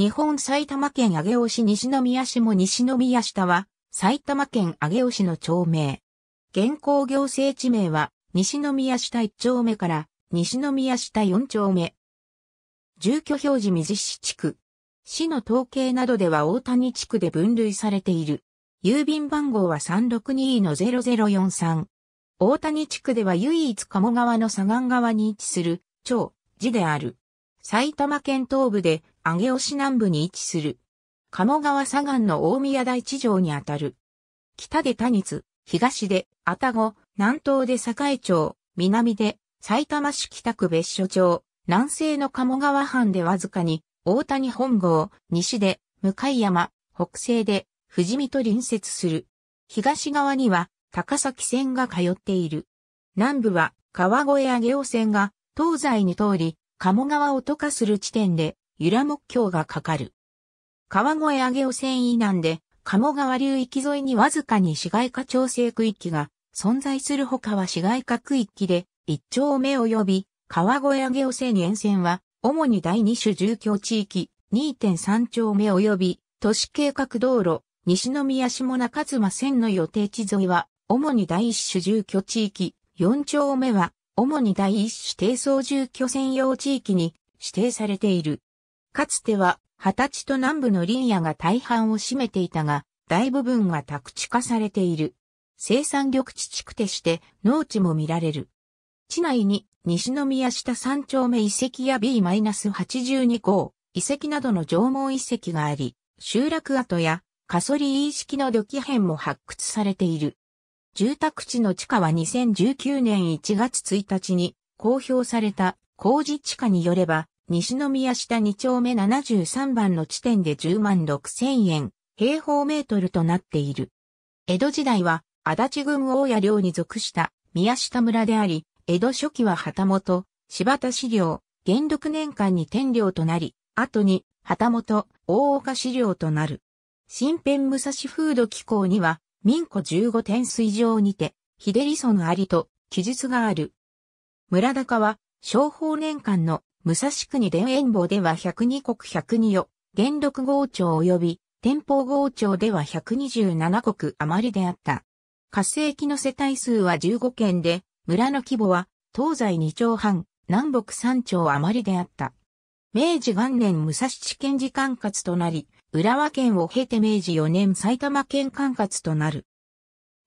日本埼玉県上尾市西宮市も西宮下は、埼玉県上尾市の町名。現行行政地名は、西宮下1丁目から、西宮下4丁目。住居表示水市地区。市の統計などでは大谷地区で分類されている。郵便番号は362-0043。大谷地区では唯一鴨川の左岸側に位置する、町、寺である。埼玉県東部で上尾市南部に位置する。鴨川左岸の大宮台地上にあたる。北で谷津、東で愛宕、南東で栄町、南で埼玉市北区別所町、南西の鴨川藩でわずかに大谷本郷、西で向山、北西で富士見と隣接する。東側には高崎線が通っている。南部は川越上尾線が東西に通り、鴨川を渡過する地点で由良木橋がかかる。川越上尾線以南で、鴨川流域沿いにわずかに市街化調整区域が存在するほかは市街化区域で一丁目及び川越上尾線沿線は主に第2種住居地域2.3丁目及び都市計画道路西宮下中妻線の予定地沿いは主に第1種住居地域4丁目は主に第1種低層住居専用地域に指定されている。かつては、二十歳と南部の林野が大半を占めていたが、大部分が宅地化されている。生産緑地地区として農地も見られる。地内に西宮下三丁目遺跡や B-82 号遺跡などの縄文遺跡があり、集落跡やカソリ遺式の土器片も発掘されている。住宅地の地下は2019年1月1日に公表された工事地下によれば、西宮下2丁目73番の地点で10万6千円、平方メートルとなっている。江戸時代は、足立郡大谷領に属した宮下村であり、江戸初期は旗本、柴田資料、元禄年間に天領となり、後に旗本、大岡資料となる。新編武蔵風土機構には、民庫15点水上にて、秀利村ありと記述がある。村高は、商法年間の武蔵国田園坊では102国102よ、元禄号庁及び天保号庁では127国余りであった。活性期の世帯数は15県で、村の規模は東西2丁半、南北3丁余りであった。明治元年武蔵地県時管轄となり、浦和県を経て明治4年埼玉県管轄となる。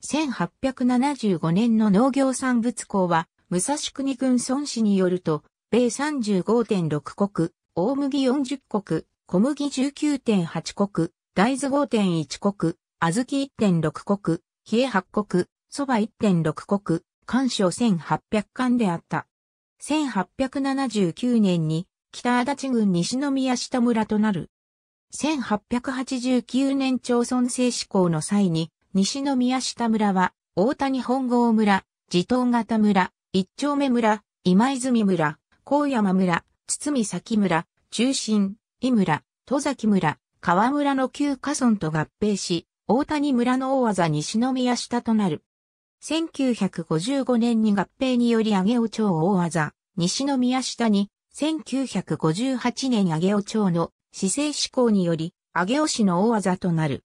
1875年の農業産物校は、武蔵国軍孫氏によると、米35.6国、大麦40国、小麦19.8国、大豆5.1国、小豆1.6国、冷え8国、蕎麦1.6国、干渉1800巻であった。1879年に北足立郡西宮下村となる。1889年町村制施行の際に、西宮下村は、大谷本郷村、地頭型村、一丁目村、今泉村、高山村、堤崎村、中心、井村、戸崎村、川村の旧河村と合併し、大谷村の大技西宮下となる。1955年に合併により上尾町大技、西宮下に、1958年上尾町の市政施行により、上尾市の大技となる。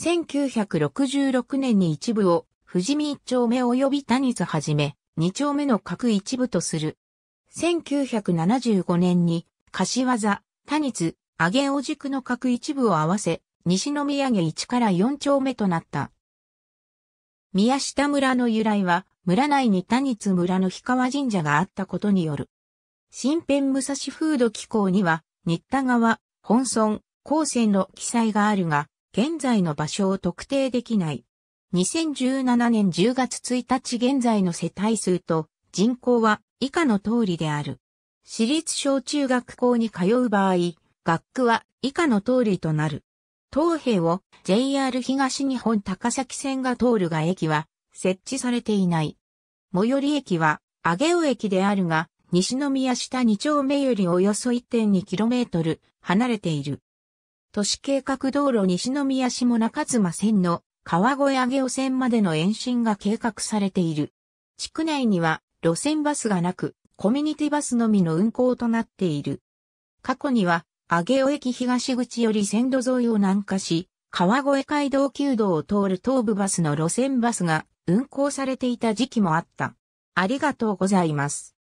1966年に一部を、富士見一丁目及び谷津はじめ、二丁目の各一部とする。1975年に、柏座、多日、上尾軸の各一部を合わせ、西宮家1から4丁目となった。宮下村の由来は、村内に多日村の氷川神社があったことによる。新編武蔵風土機構には、新田川、本村、高専の記載があるが、現在の場所を特定できない。2017年10月1日現在の世帯数と人口は以下の通りである。私立小中学校に通う場合、学区は以下の通りとなる。東平を JR 東日本高崎線が通るが駅は設置されていない。最寄り駅は上尾駅であるが、西宮下2丁目よりおよそ 1.2km 離れている。都市計画道路西宮下中妻線の川越上尾線までの延伸が計画されている。地区内には路線バスがなく、コミュニティバスのみの運行となっている。過去には、上尾駅東口より線路沿いを南下し、川越街道旧道を通る東部バスの路線バスが運行されていた時期もあった。ありがとうございます。